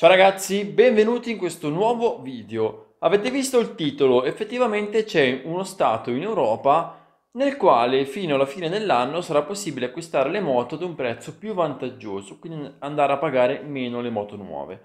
Ciao ragazzi, benvenuti in questo nuovo video. Avete visto il titolo? Effettivamente c'è uno stato in Europa nel quale fino alla fine dell'anno sarà possibile acquistare le moto ad un prezzo più vantaggioso, quindi andare a pagare meno le moto nuove.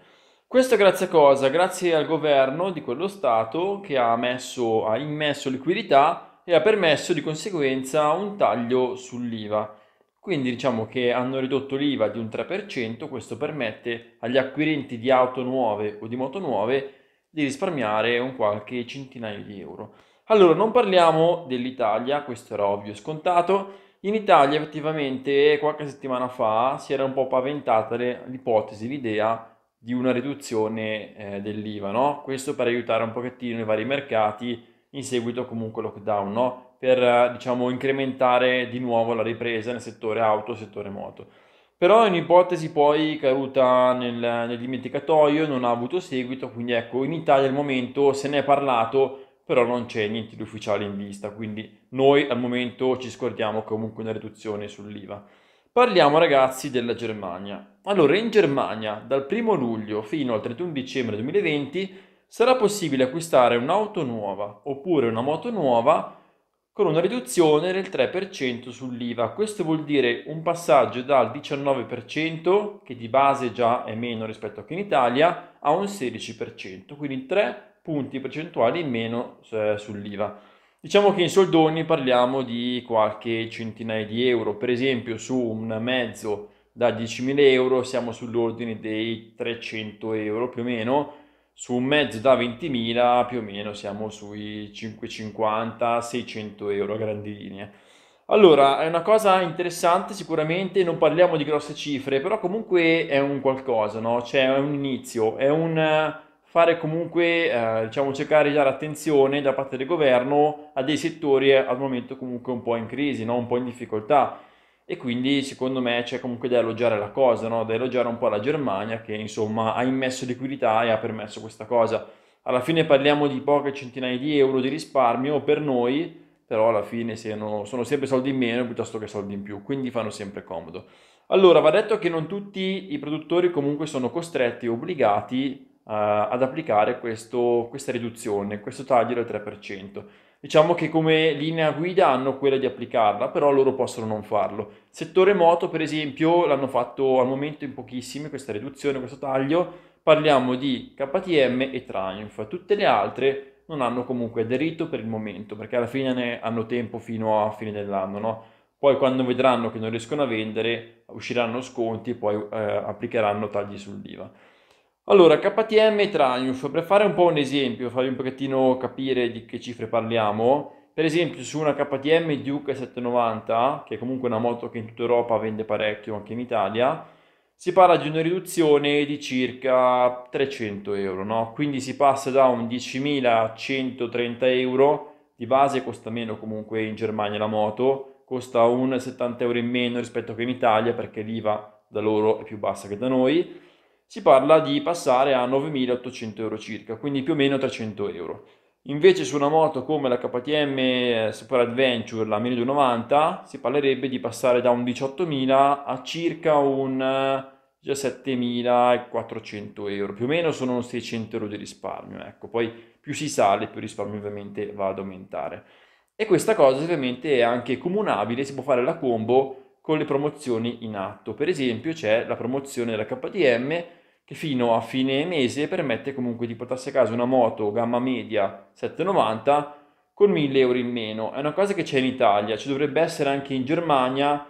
Questo grazie a cosa? Grazie al governo di quello stato che ha, messo, ha immesso liquidità e ha permesso di conseguenza un taglio sull'IVA. Quindi diciamo che hanno ridotto l'IVA di un 3%, questo permette agli acquirenti di auto nuove o di moto nuove di risparmiare un qualche centinaio di euro. Allora, non parliamo dell'Italia, questo era ovvio e scontato. In Italia effettivamente qualche settimana fa si era un po' paventata l'ipotesi, l'idea di una riduzione eh, dell'IVA, no? Questo per aiutare un pochettino i vari mercati in seguito comunque lockdown, no? per eh, diciamo, incrementare di nuovo la ripresa nel settore auto e settore moto. Però è un'ipotesi poi caduta nel, nel dimenticatoio, non ha avuto seguito, quindi ecco, in Italia al momento se ne è parlato, però non c'è niente di ufficiale in vista, quindi noi al momento ci scordiamo comunque una riduzione sull'IVA. Parliamo ragazzi della Germania. Allora, in Germania dal 1 luglio fino al 31 dicembre 2020 sarà possibile acquistare un'auto nuova oppure una moto nuova con una riduzione del 3% sull'IVA. Questo vuol dire un passaggio dal 19%, che di base già è meno rispetto a che in Italia, a un 16%, quindi 3 punti percentuali in meno eh, sull'IVA. Diciamo che in soldoni parliamo di qualche centinaia di euro, per esempio su un mezzo da 10.000 euro siamo sull'ordine dei 300 euro più o meno, su un mezzo da 20.000 più o meno siamo sui 550-600 euro a grandi linee. Allora, è una cosa interessante sicuramente, non parliamo di grosse cifre, però comunque è un qualcosa, no? Cioè è un inizio, è un eh, fare comunque, eh, diciamo, cercare di dare attenzione da parte del governo a dei settori eh, al momento comunque un po' in crisi, no? un po' in difficoltà e quindi secondo me c'è comunque da elogiare la cosa, no? da elogiare un po' la Germania che insomma ha immesso liquidità e ha permesso questa cosa. Alla fine parliamo di poche centinaia di euro di risparmio per noi, però alla fine sono, sono sempre soldi in meno piuttosto che soldi in più, quindi fanno sempre comodo. Allora, va detto che non tutti i produttori comunque sono costretti, e obbligati uh, ad applicare questo, questa riduzione, questo taglio del 3%. Diciamo che come linea guida hanno quella di applicarla, però loro possono non farlo. Settore moto, per esempio, l'hanno fatto al momento in pochissimi, questa riduzione, questo taglio. Parliamo di KTM e Triumph. Tutte le altre non hanno comunque aderito per il momento, perché alla fine ne hanno tempo fino a fine dell'anno, no? Poi quando vedranno che non riescono a vendere, usciranno sconti e poi eh, applicheranno tagli sull'IVA. Allora, KTM e Triumph, per fare un po' un esempio, farvi un pochettino capire di che cifre parliamo, per esempio su una KTM Duke 790, che è comunque una moto che in tutta Europa vende parecchio, anche in Italia, si parla di una riduzione di circa 300 euro, no? quindi si passa da un 10.130 euro, di base costa meno comunque in Germania la moto, costa un 70 euro in meno rispetto che in Italia perché l'IVA da loro è più bassa che da noi, si parla di passare a 9.800 euro circa, quindi più o meno 300 euro. Invece su una moto come la KTM eh, Super Adventure, la 1290, si parlerebbe di passare da un 18.000 a circa un 17.400 eh, euro, più o meno sono 600 euro di risparmio, ecco, poi più si sale più risparmio ovviamente va ad aumentare. E questa cosa ovviamente è anche comunabile, si può fare la combo con le promozioni in atto. Per esempio c'è la promozione della KTM che fino a fine mese permette comunque di portarsi a casa una moto gamma media 790 con 1000 euro in meno. È una cosa che c'è in Italia, ci dovrebbe essere anche in Germania,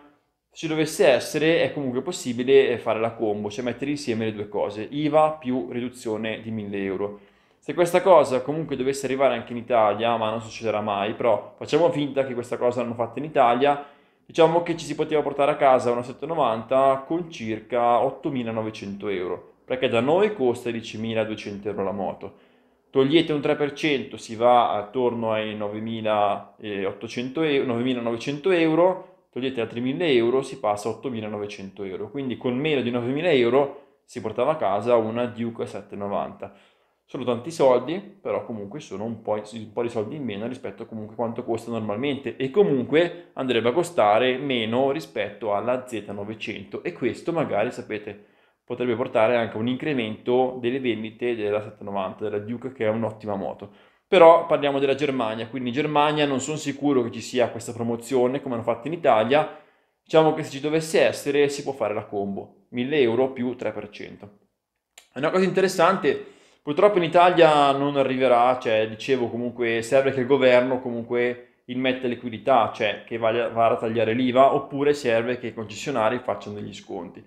se ci dovesse essere è comunque possibile eh, fare la combo, cioè mettere insieme le due cose, IVA più riduzione di 1000 euro. Se questa cosa comunque dovesse arrivare anche in Italia, ma non succederà mai, però facciamo finta che questa cosa l'hanno fatta in Italia, Diciamo che ci si poteva portare a casa una 790 con circa 8.900 euro, perché da noi costa 10.200 euro la moto. Togliete un 3%, si va attorno ai 9.900 eh, euro, togliete altri 1000 euro si passa a 8900 euro quindi con meno di 9000 euro si portava a casa una Duke 790 sono tanti soldi, però comunque sono un po', un po', di soldi in meno rispetto comunque a quanto costa normalmente e comunque andrebbe a costare meno rispetto alla Z900 e questo magari, sapete, potrebbe portare anche a un incremento delle vendite della 790, della Duke che è un'ottima moto. Però parliamo della Germania, quindi in Germania non sono sicuro che ci sia questa promozione come hanno fatto in Italia, diciamo che se ci dovesse essere si può fare la combo, 1000 euro più 3%. È una cosa interessante Purtroppo in Italia non arriverà, cioè dicevo comunque serve che il governo comunque immette liquidità, cioè che vada a tagliare l'IVA, oppure serve che i concessionari facciano degli sconti.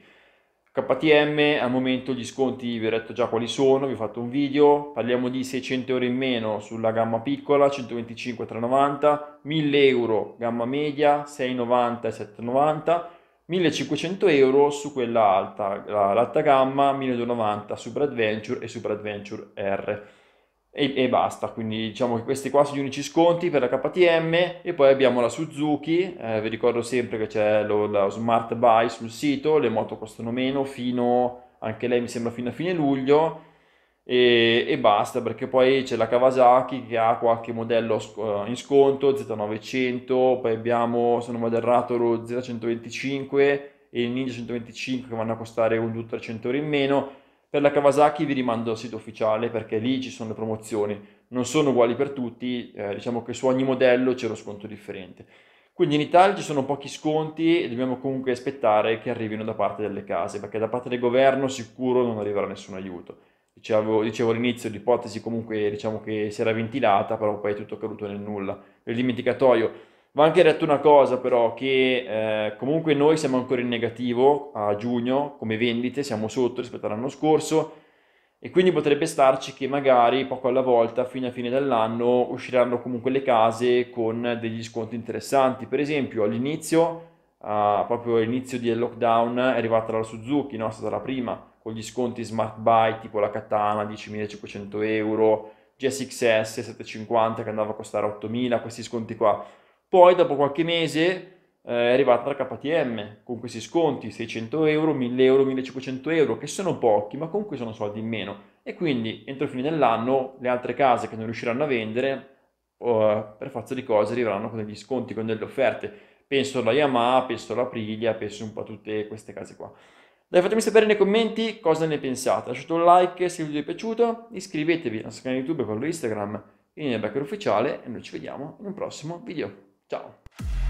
KTM al momento gli sconti vi ho detto già quali sono, vi ho fatto un video, parliamo di 600 euro in meno sulla gamma piccola, 125 390, 1000 euro gamma media, 690 e 790, 1500 euro su quella alta, l'alta gamma, 1290 Super Adventure e Super Adventure R. E, e, basta, quindi diciamo che questi qua sono gli unici sconti per la KTM e poi abbiamo la Suzuki, eh, vi ricordo sempre che c'è lo, lo, Smart Buy sul sito, le moto costano meno fino, anche lei mi sembra fino a fine luglio, e, e, basta perché poi c'è la Kawasaki che ha qualche modello in sconto Z900 poi abbiamo se non vado errato lo Z125 e il Ninja 125 che vanno a costare un 200 euro in meno per la Kawasaki vi rimando al sito ufficiale perché lì ci sono le promozioni non sono uguali per tutti eh, diciamo che su ogni modello c'è lo sconto differente quindi in Italia ci sono pochi sconti e dobbiamo comunque aspettare che arrivino da parte delle case perché da parte del governo sicuro non arriverà nessun aiuto dicevo, dicevo all'inizio, l'ipotesi comunque diciamo che si era ventilata, però poi è tutto caduto nel nulla, nel dimenticatoio. Va anche detto una cosa però, che eh, comunque noi siamo ancora in negativo a giugno come vendite, siamo sotto rispetto all'anno scorso e quindi potrebbe starci che magari poco alla volta, fino a fine dell'anno, usciranno comunque le case con degli sconti interessanti. Per esempio all'inizio, eh, proprio all'inizio del lockdown, è arrivata la Suzuki, no? è stata la prima, con gli sconti smart buy tipo la Katana 10.500 euro, GSXS 750 che andava a costare 8.000, questi sconti qua. Poi dopo qualche mese eh, è arrivata la KTM con questi sconti 600 euro, 1000 euro, 1500 euro che sono pochi ma comunque sono soldi in meno e quindi entro fine dell'anno le altre case che non riusciranno a vendere uh, per forza di cose arriveranno con degli sconti, con delle offerte penso alla Yamaha, penso alla priglia penso un po' a tutte queste case qua dai, fatemi sapere nei commenti cosa ne pensate. Lasciate un like se il video vi è piaciuto, iscrivetevi al nostro canale YouTube e quello Instagram, in Backer Ufficiale e noi ci vediamo in un prossimo video. Ciao!